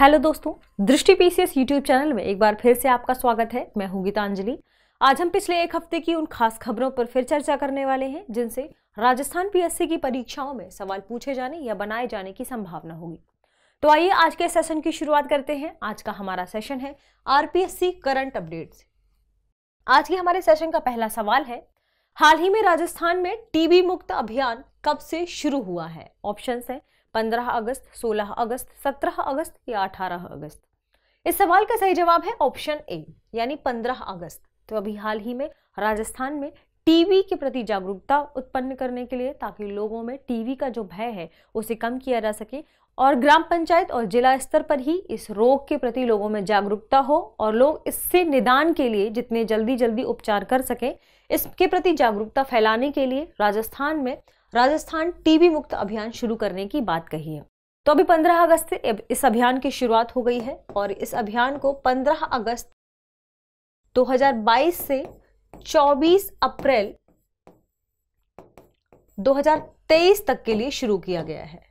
hello दोस्तों दृष्टि PCS YouTube channel में एक बार फिर से आपका स्वागत है मैं हूं गीतांजलि आज हम पिछले एक हफ्ते की उन खास खबरों पर फिर चर्चा करने वाले हैं जिनसे राजस्थान पीएससी की परीक्षाओं में सवाल पूछे जाने या बनाए जाने की संभावना होगी तो आइए आज के सेशन की शुरुआत करते हैं आज का हमारा सेशन है आरपीएससी करंट अपडेट आज के हमारे सेशन का पहला सवाल है हाल ही में राजस्थान में टीबी मुक्त अभियान कब से शुरू हुआ है ऑप्शंस है पंद्रह अगस्त सोलह अगस्त सत्रह अगस्त या अठारह अगस्त इस सवाल का सही जवाब है ऑप्शन ए यानी पंद्रह अगस्त तो अभी हाल ही में राजस्थान में टीवी के प्रति जागरूकता उत्पन्न करने के लिए ताकि लोगों में टीवी का जो भय है उसे कम किया जा सके और ग्राम पंचायत और जिला स्तर पर ही इस रोग के प्रति लोगों में जागरूकता हो और लोग इससे निदान के लिए जितने जल्दी जल्दी उपचार कर सकें इसके प्रति जागरूकता फैलाने के लिए राजस्थान में राजस्थान टीबी मुक्त अभियान शुरू करने की बात कही है तो अभी 15 अगस्त से इस अभियान की शुरुआत हो गई है और इस अभियान को 15 अगस्त 2022 से 24 अप्रैल 2023 तक के लिए शुरू किया गया है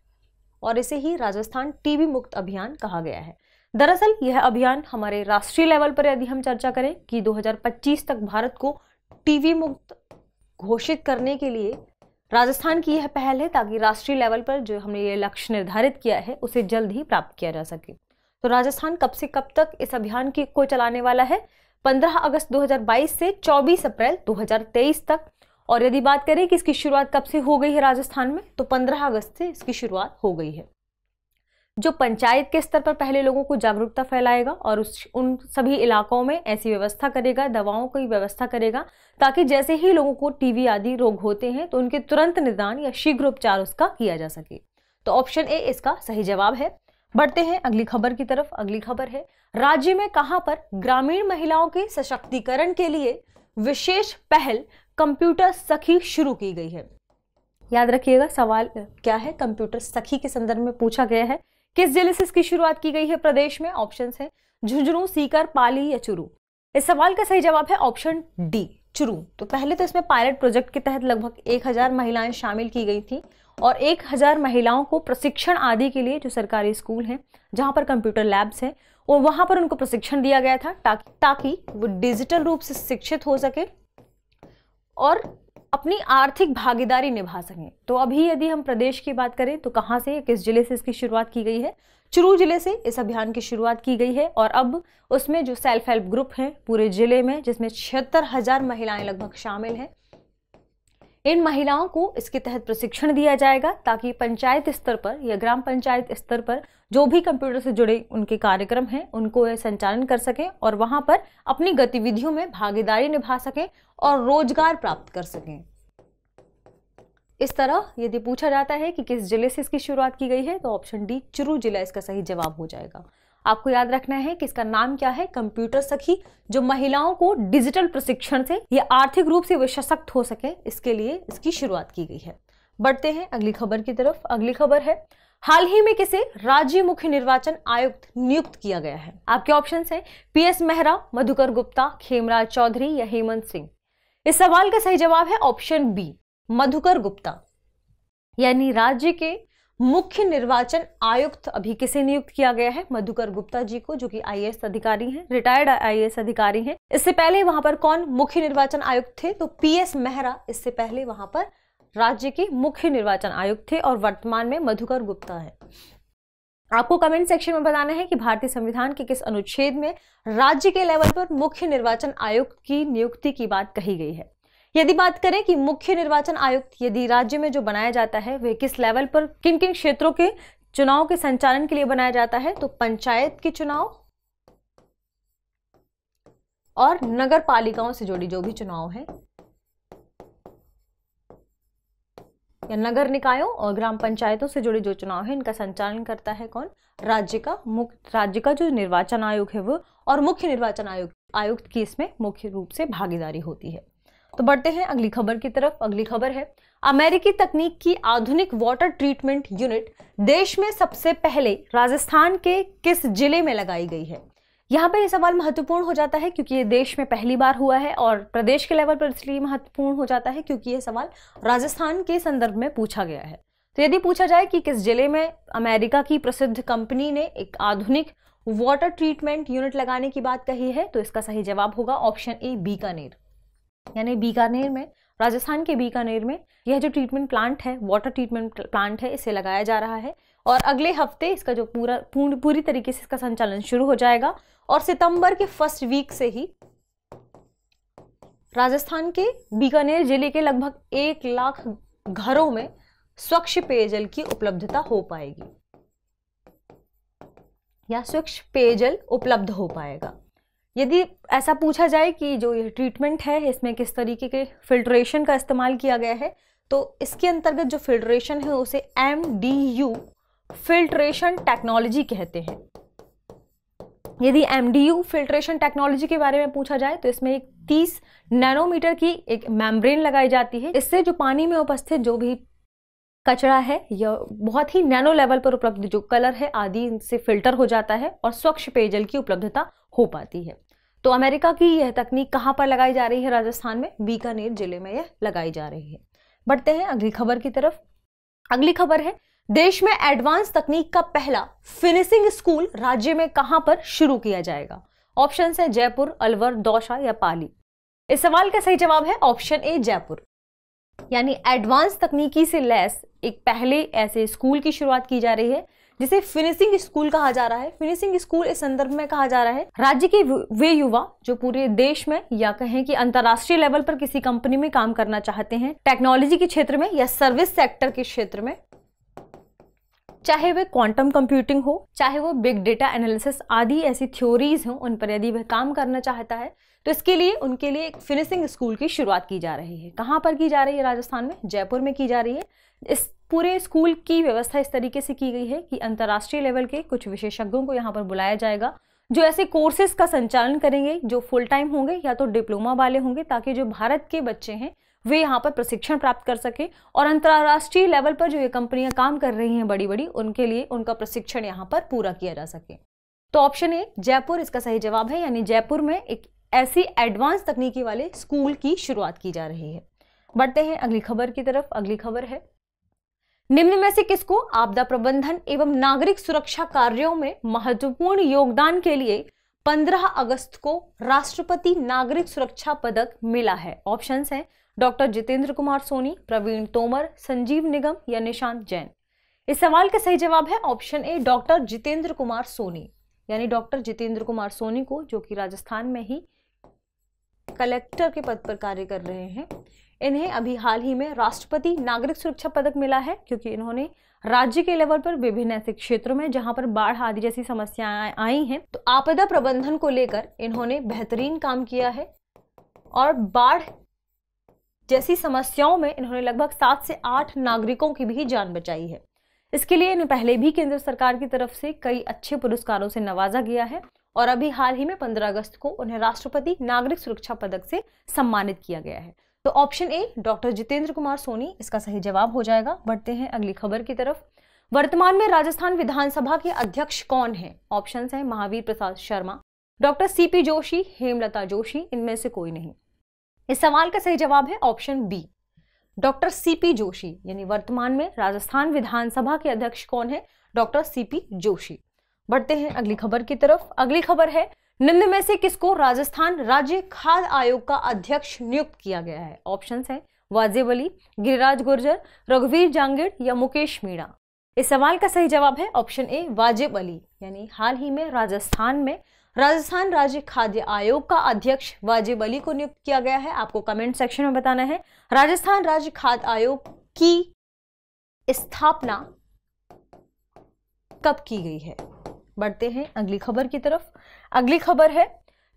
और इसे ही राजस्थान टीबी मुक्त अभियान कहा गया है दरअसल यह अभियान हमारे राष्ट्रीय लेवल पर यदि हम चर्चा करें कि 2025 तक भारत को टीवी मुक्त घोषित करने के लिए राजस्थान की यह पहल है ताकि राष्ट्रीय लेवल पर जो हमने ये लक्ष्य निर्धारित किया है उसे जल्द ही प्राप्त किया जा सके तो राजस्थान कब से कब तक इस अभियान की को चलाने वाला है 15 अगस्त 2022 से 24 अप्रैल 2023 तक और यदि बात करें कि इसकी शुरुआत कब से हो गई है राजस्थान में तो 15 अगस्त से इसकी शुरुआत हो गई है जो पंचायत के स्तर पर पहले लोगों को जागरूकता फैलाएगा और उस उन सभी इलाकों में ऐसी व्यवस्था करेगा दवाओं की व्यवस्था करेगा ताकि जैसे ही लोगों को टीवी आदि रोग होते हैं तो उनके तुरंत निदान या शीघ्र उपचार उसका किया जा सके तो ऑप्शन ए इसका सही जवाब है बढ़ते हैं अगली खबर की तरफ अगली खबर है राज्य में कहां पर ग्रामीण महिलाओं के सशक्तिकरण के लिए विशेष पहल कंप्यूटर सखी शुरू की गई है याद रखिएगा सवाल क्या है कंप्यूटर सखी के संदर्भ में पूछा गया है किस जिले से इसकी शुरुआत की गई है प्रदेश में ऑप्शन है झुंझुनू सीकर पाली या चुरू इस सवाल का सही जवाब है ऑप्शन डी चुरू तो पहले तो इसमें पायलट प्रोजेक्ट के तहत लगभग 1000 महिलाएं शामिल की गई थी और 1000 महिलाओं को प्रशिक्षण आदि के लिए जो सरकारी स्कूल हैं जहां पर कंप्यूटर लैब्स हैं वो वहां पर उनको प्रशिक्षण दिया गया था ताकि वो डिजिटल रूप से शिक्षित हो सके और अपनी आर्थिक भागीदारी निभा सकें तो अभी यदि हम प्रदेश की बात करें तो कहाँ से किस जिले से इसकी शुरुआत की गई है चुरू जिले से इस अभियान की शुरुआत की गई है और अब उसमें जो सेल्फ हेल्प ग्रुप हैं पूरे जिले में जिसमें छिहत्तर हज़ार महिलाएं लगभग शामिल हैं इन महिलाओं को इसके तहत प्रशिक्षण दिया जाएगा ताकि पंचायत स्तर पर या ग्राम पंचायत स्तर पर जो भी कंप्यूटर से जुड़े उनके कार्यक्रम हैं उनको ये संचालन कर सकें और वहां पर अपनी गतिविधियों में भागीदारी निभा सकें और रोजगार प्राप्त कर सकें इस तरह यदि पूछा जाता है कि किस जिले से इसकी शुरुआत की गई है तो ऑप्शन डी चुरू जिला इसका सही जवाब हो जाएगा आपको याद रखना है कि इसका नाम क्या है कंप्यूटर सखी जो महिलाओं को डिजिटल प्रशिक्षण से या आर्थिक रूप से वे सशक्त हो सके इसके लिए इसकी शुरुआत की गई है बढ़ते हैं अगली खबर की तरफ अगली खबर है हाल ही में किसे राज्य मुख्य निर्वाचन आयुक्त नियुक्त किया गया है आपके ऑप्शन हैं पीएस मेहरा मधुकर गुप्ता खेमराज चौधरी या हेमंत सिंह इस सवाल का सही जवाब है ऑप्शन बी मधुकर गुप्ता यानी राज्य के मुख्य निर्वाचन आयुक्त अभी किसे नियुक्त किया गया है मधुकर गुप्ता जी को जो कि आईएएस अधिकारी हैं रिटायर्ड आईएएस अधिकारी हैं इससे पहले वहां पर कौन मुख्य निर्वाचन आयुक्त थे तो पीएस मेहरा इससे पहले वहां पर राज्य के मुख्य निर्वाचन आयुक्त थे और वर्तमान में मधुकर गुप्ता है आपको कमेंट सेक्शन में बताना है कि भारतीय संविधान के किस अनुच्छेद में राज्य के लेवल पर मुख्य निर्वाचन आयुक्त की नियुक्ति की बात कही गई है यदि बात करें कि मुख्य निर्वाचन आयुक्त यदि राज्य में जो बनाया जाता है वह किस लेवल पर किन किन क्षेत्रों के चुनाव के संचालन के लिए बनाया जाता है तो पंचायत के चुनाव और नगर पालिकाओं से जुड़ी जो भी चुनाव है या नगर निकायों और ग्राम पंचायतों से जुड़े जो चुनाव है इनका संचालन करता है कौन राज्य का मुख्य राज्य का जो निर्वाचन आयोग है वो और मुख्य निर्वाचन आयुक्त आयुक्त की इसमें मुख्य रूप से भागीदारी होती है तो बढ़ते हैं अगली खबर की तरफ अगली खबर है अमेरिकी तकनीक की आधुनिक वाटर ट्रीटमेंट यूनिट देश में सबसे पहले राजस्थान के किस जिले में लगाई गई है यहाँ पर यह सवाल महत्वपूर्ण हो जाता है क्योंकि ये देश में पहली बार हुआ है और प्रदेश के लेवल पर इसलिए महत्वपूर्ण हो जाता है क्योंकि यह सवाल राजस्थान के संदर्भ में पूछा गया है तो यदि पूछा जाए कि किस जिले में अमेरिका की प्रसिद्ध कंपनी ने एक आधुनिक वाटर ट्रीटमेंट यूनिट लगाने की बात कही है तो इसका सही जवाब होगा ऑप्शन ए बीकानेर यानी बीकानेर में राजस्थान के बीकानेर में यह जो ट्रीटमेंट प्लांट है वाटर ट्रीटमेंट प्लांट है इसे लगाया जा रहा है और अगले हफ्ते इसका जो पूरा पूर्ण पूरी तरीके से इसका संचालन शुरू हो जाएगा और सितंबर के फर्स्ट वीक से ही राजस्थान के बीकानेर जिले के लगभग एक लाख घरों में स्वच्छ पेयजल की उपलब्धता हो पाएगी या स्वच्छ पेयजल उपलब्ध हो पाएगा यदि ऐसा पूछा जाए कि जो ये ट्रीटमेंट है इसमें किस तरीके के फिल्ट्रेशन का इस्तेमाल किया गया है तो इसके अंतर्गत जो फिल्ट्रेशन है उसे M D U filtration technology कहते हैं यदि M D U filtration technology के बारे में पूछा जाए तो इसमें एक 30 नैनोमीटर की एक मैमब्रेन लगाई जाती है इससे जो पानी में उपस्थित जो भी कचरा है या बहुत ही नैनो लेवल पर उपलब्ध जो कलर है आदि इनसे फिल्टर हो जाता है और स्वच्छ पेयजल की उपलब्धता हो पाती है तो अमेरिका की यह तकनीक कहां पर लगाई जा रही है राजस्थान में बीकानेर जिले में यह लगाई जा रही है बढ़ते हैं अगली खबर की तरफ अगली खबर है देश में एडवांस तकनीक का पहला फिनिशिंग स्कूल राज्य में कहां पर शुरू किया जाएगा ऑप्शन है जयपुर अलवर दौसा या पाली इस सवाल का सही जवाब है ऑप्शन ए जयपुर यानी एडवांस तकनीकी से लैस एक पहले ऐसे स्कूल की शुरुआत की जा रही है जिसे फिनिशिंग स्कूल कहा जा रहा है फिनिशिंग स्कूल इस संदर्भ में कहा जा रहा है राज्य के वे युवा जो पूरे देश में या कहें कि अंतरराष्ट्रीय लेवल पर किसी कंपनी में काम करना चाहते हैं टेक्नोलॉजी के क्षेत्र में या सर्विस सेक्टर के क्षेत्र में चाहे वे क्वांटम कंप्यूटिंग हो चाहे वो बिग डेटा एनालिसिस आदि ऐसी थ्योरीज हो उन पर यदि वह काम करना चाहता है तो इसके लिए उनके लिए एक फिनिशिंग स्कूल की शुरुआत की जा रही है कहाँ पर की जा रही है राजस्थान में जयपुर में की जा रही है इस पूरे स्कूल की व्यवस्था इस तरीके से की गई है कि अंतर्राष्ट्रीय लेवल के कुछ विशेषज्ञों को यहाँ पर बुलाया जाएगा जो ऐसे कोर्सेज का संचालन करेंगे जो फुल टाइम होंगे या तो डिप्लोमा वाले होंगे ताकि जो भारत के बच्चे हैं वे यहाँ पर प्रशिक्षण प्राप्त कर सके और अंतर्राष्ट्रीय लेवल पर जो ये कंपनियां काम कर रही हैं बड़ी बड़ी उनके लिए उनका प्रशिक्षण यहाँ पर पूरा किया जा सके तो ऑप्शन ए जयपुर इसका सही जवाब है यानी जयपुर में एक ऐसी एडवांस तकनीकी वाले स्कूल की शुरुआत की जा रही है बढ़ते हैं अगली खबर की तरफ अगली खबर है निम्न में से किसको आपदा प्रबंधन एवं नागरिक सुरक्षा कार्यों में महत्वपूर्ण योगदान के लिए 15 अगस्त को राष्ट्रपति नागरिक सुरक्षा पदक मिला है ऑप्शन है डॉक्टर जितेंद्र कुमार सोनी प्रवीण तोमर संजीव निगम या निशांत जैन इस सवाल का सही जवाब है option A doctor Jitendra Kumar Soni यानी डॉक्टर जितेंद्र कुमार सोनी को जो कि राजस्थान में ही कलेक्टर के पद पर कार्य कर रहे हैं इन्हें अभी हाल ही में राष्ट्रपति नागरिक सुरक्षा पदक मिला है क्योंकि इन्होंने राज्य के लेवल पर विभिन्न ऐसे क्षेत्रों में जहां पर बाढ़ आदि जैसी समस्याएं आई हैं तो आपदा प्रबंधन को लेकर इन्होंने बेहतरीन काम किया है और बाढ़ जैसी समस्याओं में इन्होंने लगभग सात से आठ नागरिकों की भी जान बचाई है इसके लिए इन्हें पहले भी केंद्र सरकार की तरफ से कई अच्छे पुरस्कारों से नवाजा गया है और अभी हाल ही में 15 अगस्त को उन्हें राष्ट्रपति नागरिक सुरक्षा पदक से सम्मानित किया गया है तो option A doctor Jitendra Kumar Soni इसका सही जवाब हो जाएगा बढ़ते हैं अगली खबर की तरफ वर्तमान में राजस्थान विधानसभा के अध्यक्ष कौन है ऑप्शन है महावीर प्रसाद शर्मा डॉक्टर सीपी जोशी हेमलता जोशी इनमें से कोई नहीं इस सवाल का सही जवाब है option B doctor CP Joshi यानी वर्तमान में राजस्थान विधानसभा के अध्यक्ष कौन है डॉक्टर सीपी जोशी बढ़ते हैं अगली खबर की तरफ अगली खबर है निम्न में से किसको राजस्थान राज्य खाद्य आयोग का अध्यक्ष नियुक्त किया गया है ऑप्शन है वाजिब अली गिरिराज गुर्जर रघुवीर जांगिड़ या मुकेश मीणा इस सवाल का सही जवाब है ऑप्शन ए वाजिब अली यानी हाल ही में राजस्थान में राजस्थान राज्य खाद्य आयोग का अध्यक्ष वाजिब अली को नियुक्त किया गया है आपको कमेंट सेक्शन में बताना है राजस्थान राज्य खाद्य आयोग की स्थापना कब की गई है बढ़ते हैं अगली खबर की तरफ अगली खबर है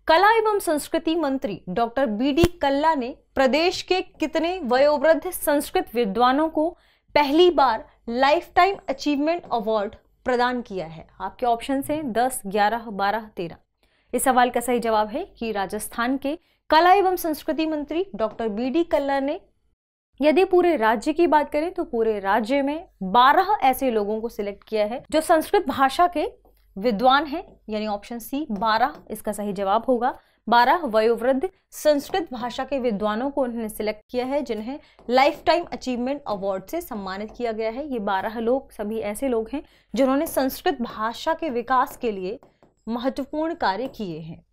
कला एवं संस्कृति मंत्री डॉक्टर बी डी कल्ला ने प्रदेश के कितने वयोवृद्ध संस्कृत विद्वानों को पहली बार लाइफ टाइम अचीवमेंट अवार्ड प्रदान किया है आपके ऑप्शन हैं दस ग्यारह बारह तेरह इस सवाल का सही जवाब है कि राजस्थान के कला एवं संस्कृति मंत्री डॉक्टर बी डी कल्ला ने यदि पूरे राज्य की बात करें तो पूरे राज्य में 12 ऐसे लोगों को सिलेक्ट किया है जो संस्कृत भाषा के विद्वान है यानी ऑप्शन सी बारह इसका सही जवाब होगा बारह वयोवृद्ध संस्कृत भाषा के विद्वानों को उन्होंने सिलेक्ट किया है जिन्हें लाइफ टाइम अचीवमेंट अवार्ड से सम्मानित किया गया है ये बारह लोग सभी ऐसे लोग हैं जिन्होंने संस्कृत भाषा के विकास के लिए महत्वपूर्ण कार्य किए हैं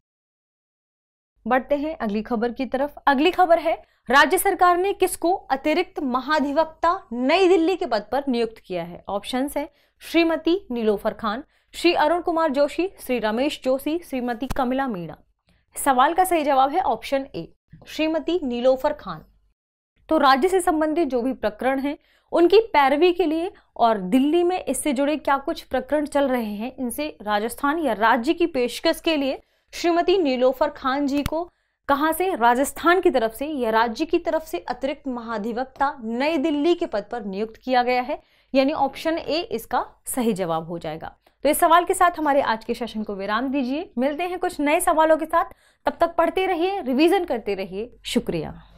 बढ़ते हैं अगली खबर की तरफ अगली खबर है राज्य सरकार ने किसको अतिरिक्त महाधिवक्ता नई दिल्ली के पद पर नियुक्त किया है ऑप्शन है श्रीमती नीलोफर खान श्री अरुण कुमार जोशी श्री रमेश जोशी श्रीमती कमला मीणा सवाल का सही जवाब है ऑप्शन ए श्रीमती नीलोफर खान तो राज्य से संबंधित जो भी प्रकरण हैं उनकी पैरवी के लिए और दिल्ली में इससे जुड़े क्या कुछ प्रकरण चल रहे हैं इनसे राजस्थान या राज्य की पेशकश के लिए श्रीमती नीलोफर खान जी को कहाँ से राजस्थान की तरफ से या राज्य की तरफ से अतिरिक्त महाधिवक्ता नई दिल्ली के पद पर नियुक्त किया गया है यानी ऑप्शन ए इसका सही जवाब हो जाएगा तो इस सवाल के साथ हमारे आज के सेशन को विराम दीजिए मिलते हैं कुछ नए सवालों के साथ तब तक पढ़ते रहिए रिवीजन करते रहिए शुक्रिया